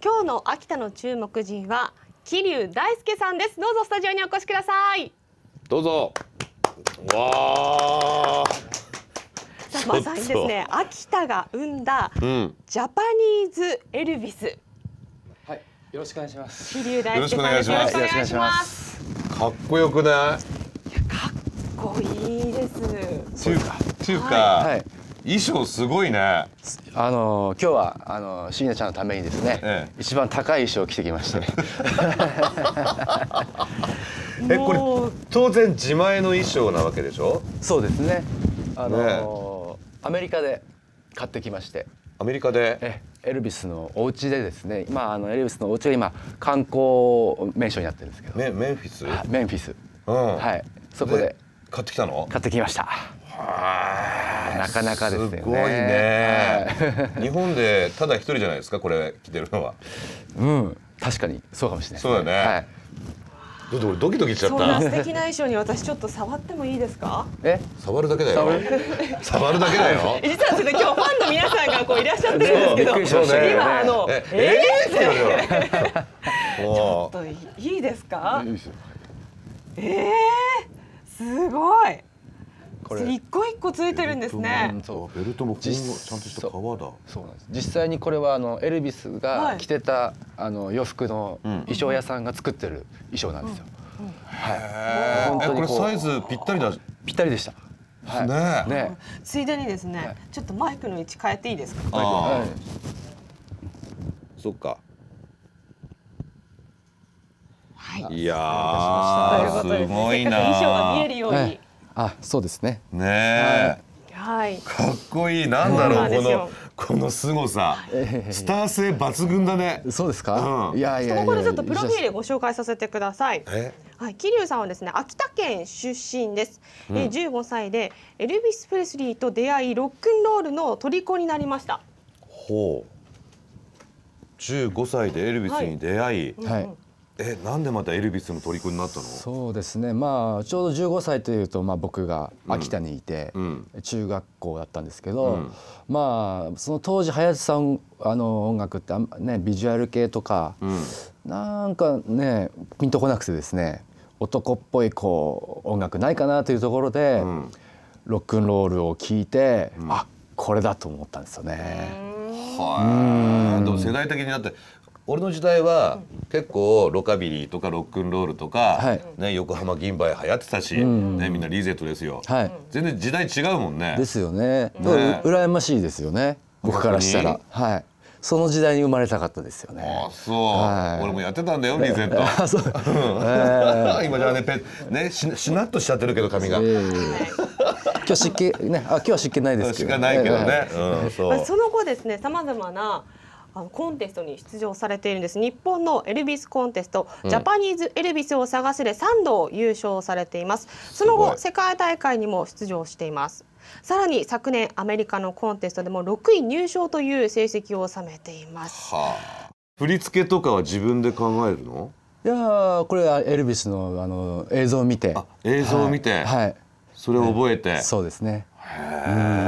今日の秋田の注目人は桐生大輔さんですどうぞスタジオにお越しくださいどうぞわあまさにですね秋田が生んだ、ジャパニーズエルビスはいよろしくお願いします桐生大輔さんよろしくお願いしますかっこよくないいかっこいいですというかというか、はいはい衣装すごいねあの今日はあの椎名ちゃんのためにですね、ええ、一番高い衣装を着てきまして えこれ当然自前の衣装なわけでしょそうですねあの、ね、アメリカで買ってきましてアメリカでえエルビスのお家でですね今あのエルビスのお家が今観光名所になってるんですけどメメンフィスメンフィス、うん、はいそこで買ってきたの買ってきましたはあなかなかですねすごいね、日本でただ一人じゃないですかこれ着てるのはうん確かにそうかもしれないそうだね、はいちょっと俺ドキドキしちゃった。素敵な衣装に私ちょっと触ってもいいですか？え触るだけだよ。触るだけだよ。実はちょっと今日ファンの皆さんがこういらっしゃってるんですけど、今あのえええっ ちょっといいですか？いいですよ。ええすごい。これ一個一個ついてるんですね。そうベルトもちゃんとした革だ。そうなんです。実際にこれはあのエルビスが着てた、あの洋服の衣装屋さんが作ってる衣装なんですよ。はい。本当これサイズぴったりだ。ぴったりでした。はい、ねついでにですね、ちょっとマイクの位置変えていいですか。はい。そっか。はい、いやすごいな。衣装が見えるように。あそうですねねはい、かっこいいなんだろうこのこの凄さ、スター性抜群だねそうですか、うん、いやいやここでちょっとプロフィールご紹介させてくださいはい、桐生さんはですね秋田県出身です、え十五歳でエルビス・プレスリーと出会いロックンロールの虜になりましたほう十五歳でエルビスに出会い、はい、うんえなんでまたエルビスの虜になったのそうですねまあちょうど15歳というと、まあ、僕が秋田にいて、うん、中学校だったんですけど、うん、まあその当時林さんあの音楽ってあ、ね、ビジュアル系とか、うん、なんかねピンとこなくてですね男っぽいこう音楽ないかなというところで、うん、ロックンロールを聴いて、うん、あこれだと思ったんですよね。はい、でも世代的になって俺の時代は結構ロカビリーとかロックンロールとか、ね、横浜銀杯流行ってたし、ね、みんなリーゼットですよ、全然時代違うもんね。ですよね。ね羨ましいですよね僕からしたら。はいその時代に生まれたかったですよね。あそう、はい、俺もやってたんだよ、リーゼント。今じゃね、ペ、ね、し、しなっとしちゃってるけど、髪が。えー、今日湿気、ね、あ、今日は湿気ないですけど。湿気ないけどね。うん、そう。その後ですね、さまざまな。あのコンテストに出場されているんです日本のエルビスコンテスト、ジャパニーズ・エルビスを探せで3度優勝されていますその後世界大会にも出場していますさらに昨年アメリカのコンテストでも6位入賞という成績を収めています、はあ、振り付けとかは自分で考えるのいやこれはエルビスのあの映像を見て映像を見て、はい、はい、それを覚えて、ね、そうですねへえ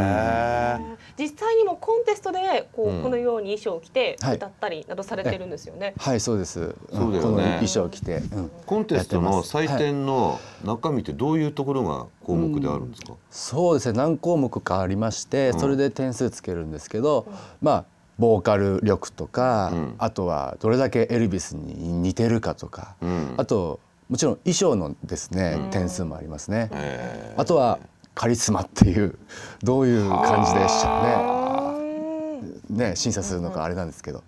実際にもコンテストでこう、このように衣装を着て歌ったりなどされてるんですよね。はい、そうです。そうだよね。衣装を着て、コンテストの採点の中身ってどういうところが項目であるんですか。そうですね。何項目かありまして、それで点数つけるんですけど、まあ。ボーカル力とか、あとはどれだけエルビスに似てるかとか、あともちろん衣装のですね、点数もありますね、あとはカリスマっていうどういう感じでしょうねね審査するのかあれなんですけど。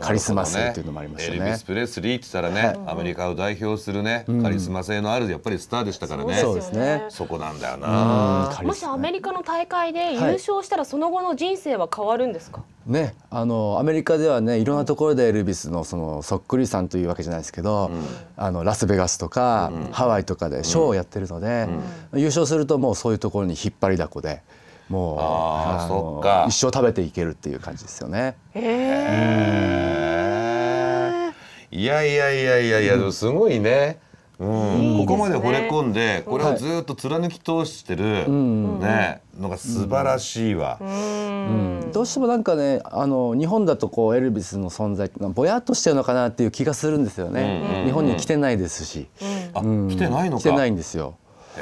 カリスマ性ていうのもありましたねエルビス・プレスリーって言ったらね、アメリカを代表するねカリスマ性のあるやっぱりスターでしたからね、そうですねそこなんだよな、もしアメリカの大会で優勝したら、その後の人生は変わるんですかね、あのアメリカではねいろんなところでエルビスのそのそっくりさんというわけじゃないですけど、あのラスベガスとか、ハワイとかでショーをやってるので、優勝するともうそういうところに引っ張りだこで。もうあそっか一生食べていけるっていう感じですよね。へえ。いやいやいやいやいや、すごいね。うん、ここまで惚れ込んでこれをずっと貫き通してる、ねのが素晴らしいわ、うんどうしてもなんかねあの日本だとこうエルヴィスの存在ってぼやっとしてるのかなっていう気がするんですよね、日本に来てないですし、あ、来てないの来てないんですよ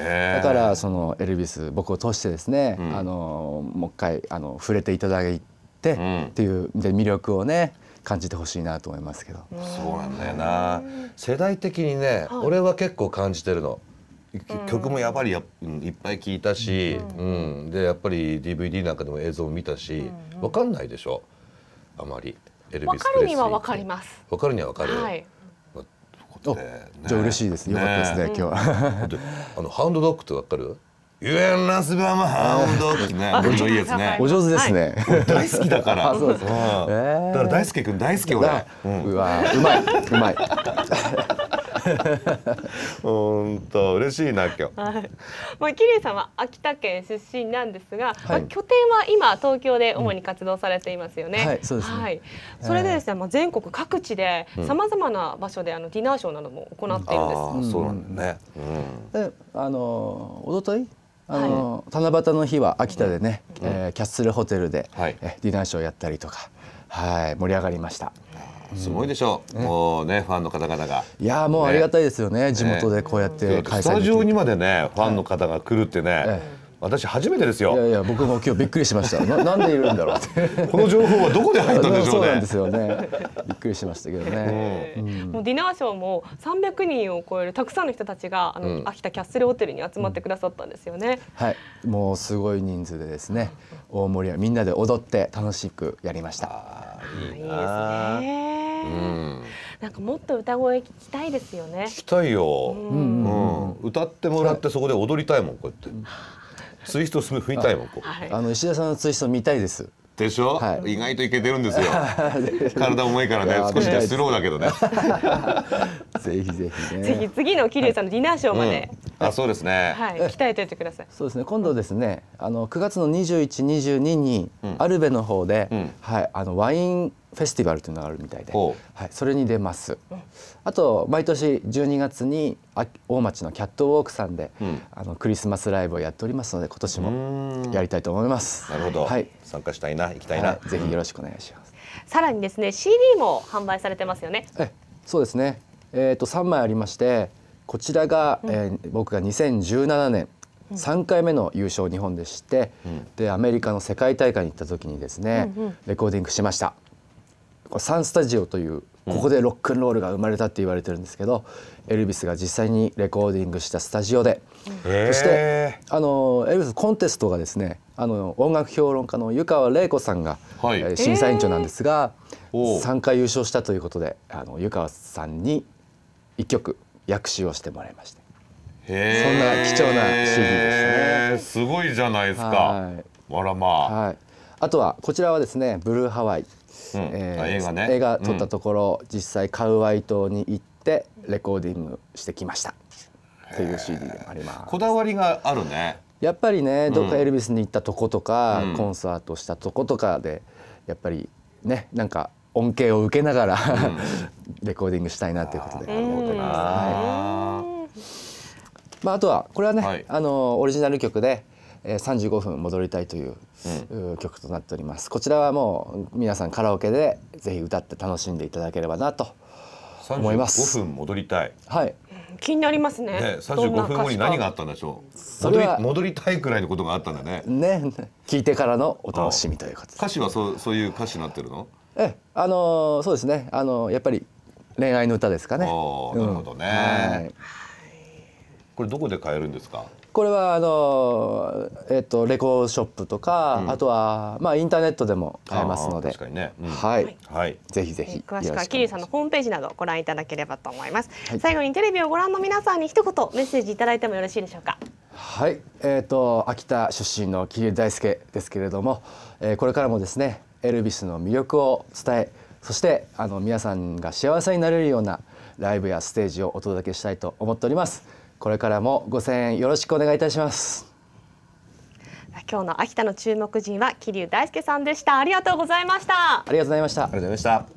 だからそのエルビス僕を通してですね、うん、あのもう一回あの触れていただいてっていう、で魅力をね感じてほしいなと思いますけど。そうなんだよな。世代的にね、はい、俺は結構感じてるの。曲もやっぱりやいっぱい聴いたし、うん、うん、でやっぱり DVD なんかでも映像を見たし、うんうん、わかんないでしょあまりエルビス・プレスリー分かるには分かりますわかるにはわかる、はい、ね、じゃあ嬉しいですよかったですね、ね、今日はあのハウンドドッグってわかるゆえンラスバーマハウンドッグねこれいいですねお上手ですね、はい、大好きだからそうです、えー、だから大輔君大輔俺、うん、うわうまいうまい 本当嬉しいな今日。はい。まあ桐生さんは秋田県出身なんですが、はい、まあ、拠点は今東京で主に活動されていますよね。うん、はい、そうですね。はい。それでですね、まあ全国各地でさまざまな場所であのディナーショーなども行っているんです。うん、そうなんですね。うん、で、あの一昨日あの、はい、七夕の日は秋田でね、うん、えー、キャッスルホテルで、はい、ディナーショーやったりとか、はい、盛り上がりました。すごいでしょう、うん、もうねファンの方々がいやもうありがたいですよね、ね、地元でこうやって開催スタジオにまでねファンの方が来るってね、ええ私初めてですよ。いやいや僕も今日びっくりしました。ななんでいるんだろうって。この情報はどこで入ったんでしょうね。そうなんですよね。びっくりしましたけどね。うん、もうディナーショーも300人を超えるたくさんの人たちがあの、うん、秋田キャッスルホテルに集まってくださったんですよね。うん、はい。もうすごい人数でですね、大盛りはみんなで踊って楽しくやりました。いいですね。なんかもっと歌声聞きたいですよね。聞きたいよ。うん歌ってもらってそこで踊りたいもんこうやって。ツイスト踏みたいもんこう。あの石田さんのツイスト見たいです。でしょ、はい、意外といけてるんですよ 体重いからね少しスローだけどね ぜひぜひねぜひ次の桐生さんのディナーショーまで、あそうですね、はい、鍛えておいてくださいそうですね今度ですねあの9月の2122に、うん、アルベの方で、うん、はいあのワインフェスティバルというのがあるみたいで、はい、それに出ます、あと毎年12月に大町のキャットウォークさんで、うん、あのクリスマスライブをやっておりますので今年もやりたいと思いますなるほど、はい、参加したいな行きたいな、はい、ぜひよろしくお願いします、さらにですね CD も販売されてますよねえそうですねえーと、と3枚ありましてこちらが、えー、僕が2017年3回目の優勝日本でして、うん、でアメリカの世界大会に行った時にですね、うんうん、レコーディングしましたサンスタジオというここでロックンロールが生まれたって言われてるんですけど、うん、エルビスが実際にレコーディングしたスタジオで、そしてあのエルビスコンテストがですねあの音楽評論家の湯川玲子さんが、はい、審査委員長なんですが、えー、3回優勝したということであの湯川さんに1曲訳詞をしてもらいましたえそんな貴重な CD ですねすごいじゃないですか、はい、あらまあ、はい、あとはこちらはですねブルーハワイ、うんえー、映画ね映画撮ったところ、うん、実際カウアイ島に行ってレコーディングしてきましたっていう CD でありますこだわりがあるねやっぱりねどっかエルビスに行ったとことか、うん、コンサートしたとことかでやっぱりねなんか恩恵を受けながら、うん、レコーディングしたいなということで。なるほどな、まあ、あとはこれはね、はい、あのオリジナル曲で35分戻りたいという、う曲となっておりますこちらはもう皆さんカラオケでぜひ歌って楽しんでいただければなと思います35分戻りたいはい気になりますねね35分後に何があったんでしょう戻り戻りたいくらいのことがあったんだねね聞いてからのお楽しみということ歌詞はそうそういう歌詞になってるのえあのー、そうですねあのー、やっぱり恋愛の歌ですかねああ、なるほどね、はいこれどこで買えるんですかこれはあの、えっと、レコーショップとか、うん、あとは、まあ、インターネットでも買えますので確かにね、うん、はい、はい、ぜひぜひ詳しくはキリさんのホームページなどご覧いただければと思います、はい、最後にテレビをご覧の皆さんに一言メッセージいただいてもよろしいでしょうかはい、えーと、と秋田出身の桐生大輔ですけれども、えー、これからもですねエルビスの魅力を伝えそしてあの皆さんが幸せになれるようなライブやステージをお届けしたいと思っております。これからもご声援よろしくお願いいたします今日の秋田の注目人は桐生大輔さんでしたありがとうございましたありがとうございましたありがとうございました